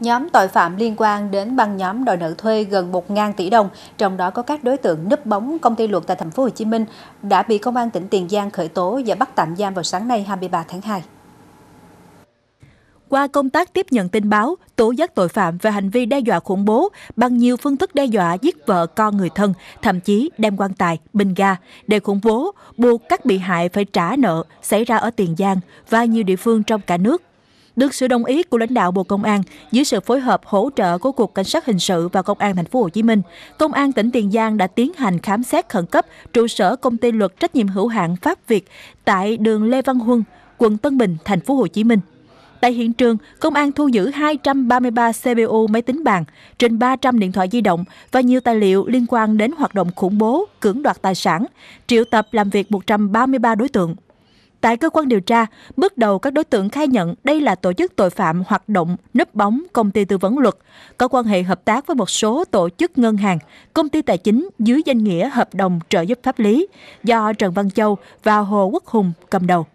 Nhóm tội phạm liên quan đến băng nhóm đòi nợ thuê gần 1.000 tỷ đồng, trong đó có các đối tượng núp bóng công ty luật tại thành phố Hồ Chí Minh đã bị công an tỉnh Tiền Giang khởi tố và bắt tạm giam vào sáng nay 23 tháng 2. Qua công tác tiếp nhận tin báo, tố giác tội phạm về hành vi đe dọa khủng bố bằng nhiều phương thức đe dọa giết vợ con người thân, thậm chí đem quan tài, bình ga để khủng bố, buộc các bị hại phải trả nợ xảy ra ở Tiền Giang và nhiều địa phương trong cả nước được sự đồng ý của lãnh đạo Bộ Công an dưới sự phối hợp hỗ trợ của Cục Cảnh sát hình sự và Công an thành phố Hồ Chí Minh, Công an tỉnh Tiền Giang đã tiến hành khám xét khẩn cấp trụ sở công ty luật trách nhiệm hữu hạn Pháp Việt tại đường Lê Văn Huân, quận Tân Bình, thành phố Hồ Chí Minh. Tại hiện trường, công an thu giữ 233 CPU máy tính bàn, trên 300 điện thoại di động và nhiều tài liệu liên quan đến hoạt động khủng bố, cưỡng đoạt tài sản, triệu tập làm việc 133 đối tượng. Tại cơ quan điều tra, bước đầu các đối tượng khai nhận đây là tổ chức tội phạm hoạt động núp bóng công ty tư vấn luật, có quan hệ hợp tác với một số tổ chức ngân hàng, công ty tài chính dưới danh nghĩa hợp đồng trợ giúp pháp lý do Trần Văn Châu và Hồ Quốc Hùng cầm đầu.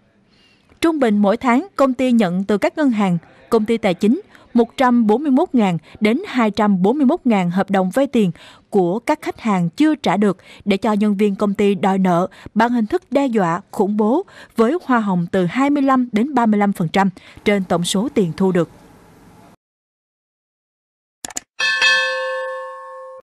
Trung bình mỗi tháng, công ty nhận từ các ngân hàng, công ty tài chính 141.000 đến 241.000 hợp đồng vay tiền của các khách hàng chưa trả được để cho nhân viên công ty đòi nợ bằng hình thức đe dọa, khủng bố với hoa hồng từ 25 đến 35% trên tổng số tiền thu được.